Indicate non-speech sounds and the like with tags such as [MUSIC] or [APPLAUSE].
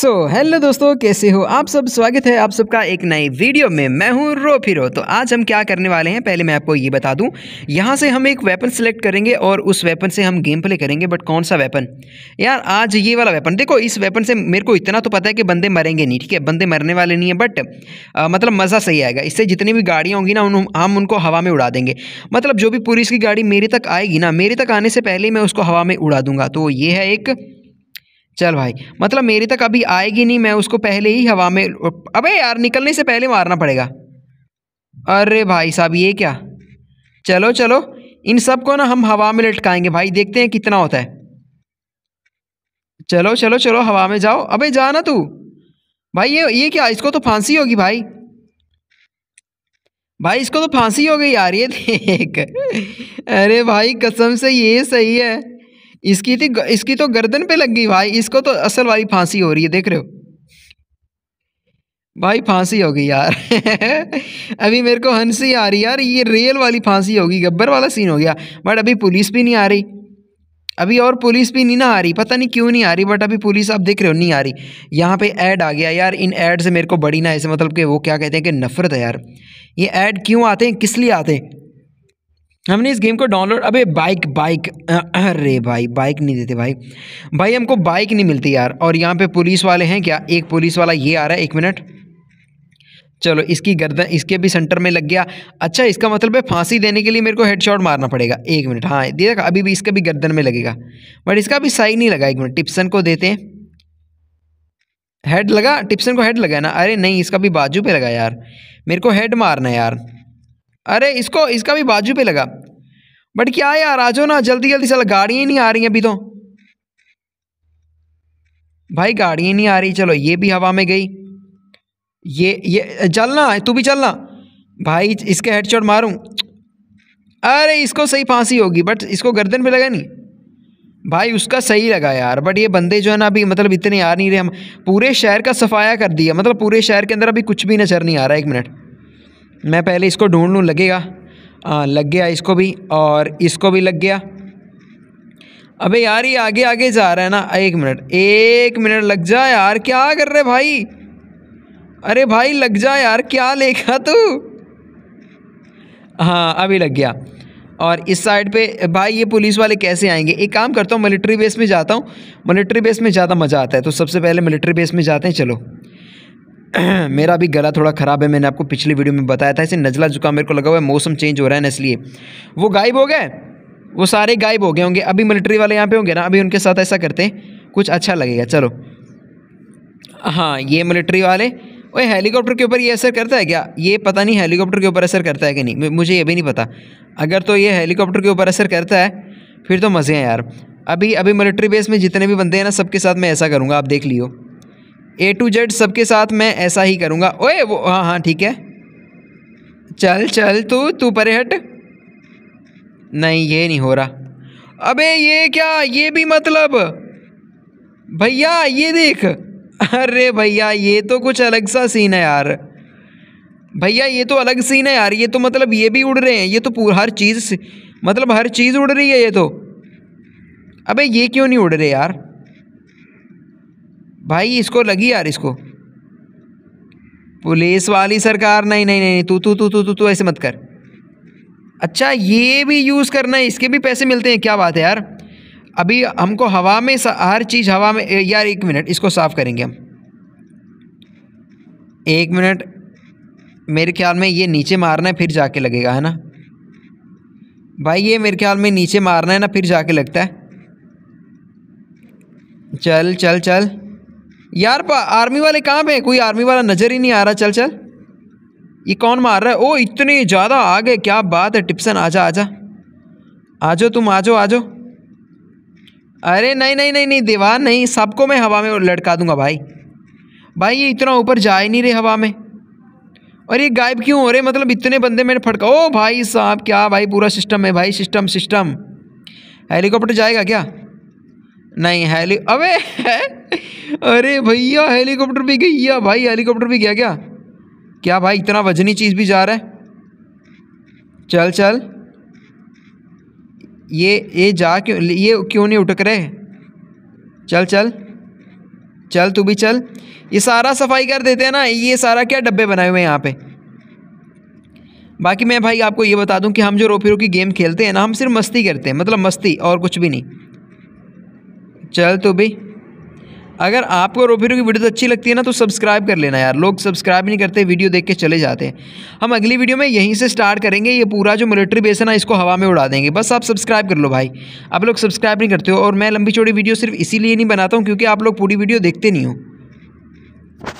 सो so, hello दोस्तों कैसे हो आप सब स्वागत है आप सबका एक नई वीडियो में मैं हूं रो फिरो तो आज हम क्या करने वाले हैं पहले मैं आपको ये बता दूं यहां से हम एक वेपन सेलेक्ट करेंगे और उस वेपन से हम गेम प्ले करेंगे बट कौन सा वेपन यार आज ये वाला वेपन देखो इस वेपन से मेरे को इतना तो पता है कि बंदे मरेंगे नहीं ठीक है बंदे मरने वाले नहीं है बट आ, मतलब मज़ा सही आएगा इससे जितनी भी गाड़ियाँ होंगी ना उन, हम उनको हवा में उड़ा देंगे मतलब जो भी पुलिस की गाड़ी मेरे तक आएगी ना मेरे तक आने से पहले मैं उसको हवा में उड़ा दूंगा तो ये है एक चल भाई मतलब मेरी तक अभी आएगी नहीं मैं उसको पहले ही हवा में अबे यार निकलने से पहले मारना पड़ेगा अरे भाई साहब ये क्या चलो चलो इन सब को ना हम हवा में लटकाएंगे भाई देखते हैं कितना होता है चलो चलो चलो हवा में जाओ अबे जा ना तू भाई ये ये क्या इसको तो फांसी होगी भाई भाई इसको तो फांसी हो गई यार ये देख अरे भाई कसम से ये सही है इसकी थी इसकी तो गर्दन पे लग गई भाई इसको तो असल वाली फांसी हो रही है देख रहे हो भाई फांसी होगी यार [LAUGHS] अभी मेरे को हंसी आ रही यार ये रियल वाली फांसी होगी गब्बर वाला सीन हो गया बट अभी पुलिस भी नहीं आ रही अभी और पुलिस भी नहीं ना आ रही पता नहीं क्यों नहीं आ रही बट अभी पुलिस आप देख रहे हो नहीं आ रही यहाँ पे ऐड आ गया यार इन ऐड से मेरे को बड़ी ना ऐसे मतलब कि वो क्या कहते हैं कि नफ़रत है यार ये ऐड क्यों आते हैं किस लिए आते हैं हमने इस गेम को डाउनलोड अबे बाइक बाइक अरे भाई बाइक नहीं देते भाई भाई हमको बाइक नहीं मिलती यार और यहाँ पे पुलिस वाले हैं क्या एक पुलिस वाला ये आ रहा है एक मिनट चलो इसकी गर्दन इसके भी सेंटर में लग गया अच्छा इसका मतलब है फांसी देने के लिए मेरे को हेडशॉट मारना पड़ेगा एक मिनट हाँ देखा अभी भी इसका भी गर्दन में लगेगा बट इसका भी सही नहीं लगा एक मिनट टिप्सन को देते हैं हेड लगा टिप्सन को हेड लगा ना अरे नहीं इसका भी बाजू पे लगा यार मेरे को हेड मारना यार अरे इसको इसका भी बाजू पे लगा बट क्या यार आ जाओ ना जल्दी जल्दी चल गाड़ियाँ नहीं आ रही अभी तो भाई गाड़ियाँ नहीं आ रही चलो ये भी हवा में गई ये ये चलना तू भी चलना भाई इसके हेडशॉट मारूं अरे इसको सही फांसी होगी बट इसको गर्दन पे लगा नहीं भाई उसका सही लगा यार बट ये बंदे जो है ना अभी मतलब इतने आ नहीं रहे हम पूरे शहर का सफाया कर दिया मतलब पूरे शहर के अंदर अभी कुछ भी नज़र नहीं आ रहा एक मिनट मैं पहले इसको ढूंढ लूँ लगेगा आ, लग गया इसको भी और इसको भी लग गया अबे यार ये आगे आगे जा रहा है ना एक मिनट एक मिनट लग जा यार क्या कर रहे भाई अरे भाई लग जा यार क्या लेखा तू हाँ अभी लग गया और इस साइड पे भाई ये पुलिस वाले कैसे आएंगे एक काम करता हूँ मिलिट्री बेस में जाता हूँ मिलिट्री बेस में ज़्यादा मज़ा आता है तो सबसे पहले मिलिट्री बेस में जाते हैं चलो [CLEARS THROAT] मेरा भी गला थोड़ा ख़राब है मैंने आपको पिछली वीडियो में बताया था इसे नज़ला जुकाम मेरे को लगा हुआ है मौसम चेंज हो रहा है ना इसलिए वो गायब हो गए वो सारे गायब हो गए होंगे अभी मिलिट्री वाले यहाँ पे होंगे ना अभी उनके साथ ऐसा करते हैं कुछ अच्छा लगेगा चलो हाँ ये मिलिट्री वाले ओए हेलीकॉप्टर के ऊपर ये असर करता है क्या ये पता नहीं हेलीकॉप्टर के ऊपर असर करता है कि नहीं मुझे ये भी नहीं पता अगर तो ये हेलीकॉप्टर के ऊपर असर करता है फिर तो मज़े हैं यार अभी अभी मिलिट्री बेस में जितने भी बंदे हैं ना सबके साथ मैं ऐसा करूँगा आप देख लियो ए टू जेड सबके साथ मैं ऐसा ही करूँगा ओए वो हाँ हाँ ठीक है चल चल तू तू परे हट नहीं ये नहीं हो रहा अबे ये क्या ये भी मतलब भैया ये देख अरे भैया ये तो कुछ अलग सा सीन है यार भैया ये तो अलग सीन है यार ये तो मतलब ये भी उड़ रहे हैं ये तो पूरा हर चीज़ मतलब हर चीज़ उड़ रही है ये तो अबे ये क्यों नहीं उड़ रहे यार भाई इसको लगी यार इसको पुलिस वाली सरकार नहीं नहीं नहीं तू तू तू तू तू तू ऐसे मत कर अच्छा ये भी यूज़ करना है इसके भी पैसे मिलते हैं क्या बात है यार अभी हमको हवा में हर चीज़ हवा में यार एक मिनट इसको साफ़ करेंगे हम एक मिनट मेरे ख्याल में ये नीचे मारना है फिर जाके लगेगा है ना भाई ये मेरे ख्याल में नीचे मारना है ना फिर जाके लगता है चल चल चल यार आर्मी वाले कहाँ पे कोई आर्मी वाला नज़र ही नहीं आ रहा चल चल ये कौन मार रहा है ओ इतने ज़्यादा आ गए क्या बात है टिप्सन आजा आजा आजो तुम आजो आजो अरे नहीं नहीं नहीं नहीं दीवार नहीं सबको मैं हवा में लटका दूंगा भाई भाई ये इतना ऊपर जा ही नहीं रहे हवा में और ये गायब क्यों हो रहे मतलब इतने बंदे मैंने फटका ओ भाई साहब क्या भाई पूरा सिस्टम है भाई सिस्टम सिस्टम हेलीकॉप्टर जाएगा क्या नहीं हेली अबे अरे भैया हेलीकॉप्टर भी गया भाई हेलीकॉप्टर भी गया क्या क्या भाई इतना वजनी चीज़ भी जा रहा है चल चल ये ये जा क्यों ये क्यों नहीं उठक रहे चल चल चल तू भी चल ये सारा सफाई कर देते हैं ना ये सारा क्या डब्बे बनाए हुए हैं यहाँ पे बाकी मैं भाई आपको ये बता दूं कि हम जो रोपी रोकी गेम खेलते हैं ना हम सिर्फ मस्ती करते हैं मतलब मस्ती और कुछ भी नहीं चल तू भी अगर आपको रोफी की वीडियो तो अच्छी लगती है ना तो सब्सक्राइब कर लेना यार लोग सब्सक्राइब नहीं करते वीडियो देख के चले जाते हैं हम अगली वीडियो में यहीं से स्टार्ट करेंगे ये पूरा जो मिलिट्री बेस है ना इसको हवा में उड़ा देंगे बस आप सब्सक्राइब कर लो भाई आप लोग सब्सक्राइब नहीं करते हो और मैं लंबी चौड़ी वीडियो सिर्फ इसीलिए नहीं बनाता हूँ क्योंकि आप लोग पूरी वीडियो देखते नहीं हो